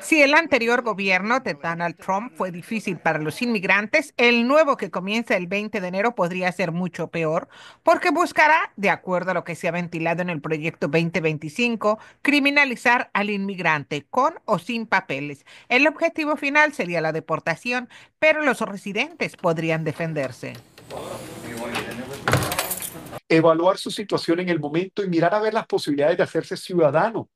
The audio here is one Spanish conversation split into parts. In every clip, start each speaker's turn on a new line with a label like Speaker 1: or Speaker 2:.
Speaker 1: Si el anterior gobierno de Donald Trump fue difícil para los inmigrantes, el nuevo que comienza el 20 de enero podría ser mucho peor porque buscará, de acuerdo a lo que se ha ventilado en el proyecto 2025, criminalizar al inmigrante con o sin papeles. El objetivo final sería la deportación, pero los residentes podrían defenderse
Speaker 2: evaluar su situación en el momento y mirar a ver las posibilidades de hacerse ciudadano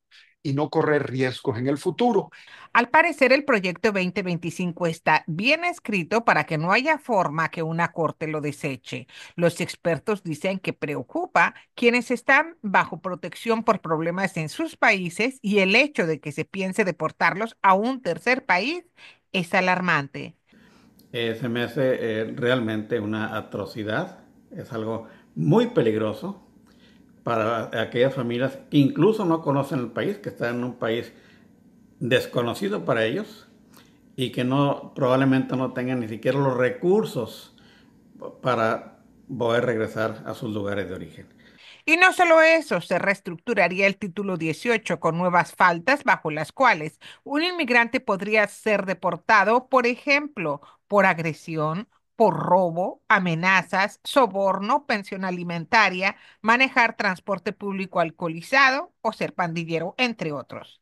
Speaker 2: y no correr riesgos en el futuro.
Speaker 1: Al parecer, el proyecto 2025 está bien escrito para que no haya forma que una corte lo deseche. Los expertos dicen que preocupa quienes están bajo protección por problemas en sus países y el hecho de que se piense deportarlos a un tercer país es alarmante.
Speaker 2: Eh, se me hace eh, realmente una atrocidad, es algo muy peligroso para aquellas familias que incluso no conocen el país, que están en un país desconocido para ellos y que no probablemente no tengan ni siquiera los recursos para poder regresar a sus lugares de origen.
Speaker 1: Y no solo eso, se reestructuraría el título 18 con nuevas faltas bajo las cuales un inmigrante podría ser deportado, por ejemplo, por agresión por robo, amenazas, soborno, pensión alimentaria, manejar transporte público alcoholizado o ser pandillero, entre otros.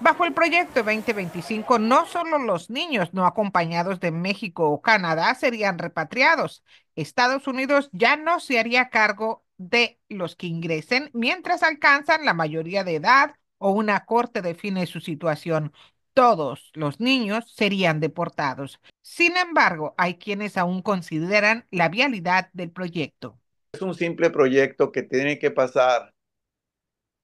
Speaker 1: Bajo el proyecto 2025, no solo los niños no acompañados de México o Canadá serían repatriados. Estados Unidos ya no se haría cargo de los que ingresen mientras alcanzan la mayoría de edad o una corte define su situación. Todos los niños serían deportados. Sin embargo, hay quienes aún consideran la vialidad del proyecto.
Speaker 2: Es un simple proyecto que tiene que pasar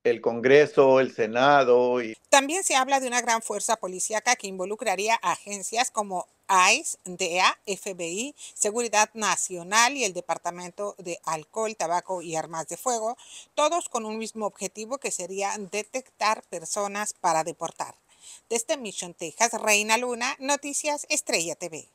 Speaker 2: el Congreso, el Senado. Y...
Speaker 1: También se habla de una gran fuerza policíaca que involucraría agencias como ICE, DEA, FBI, Seguridad Nacional y el Departamento de Alcohol, Tabaco y Armas de Fuego, todos con un mismo objetivo que sería detectar personas para deportar. Desde este Mission, Texas, Reina Luna, Noticias Estrella TV.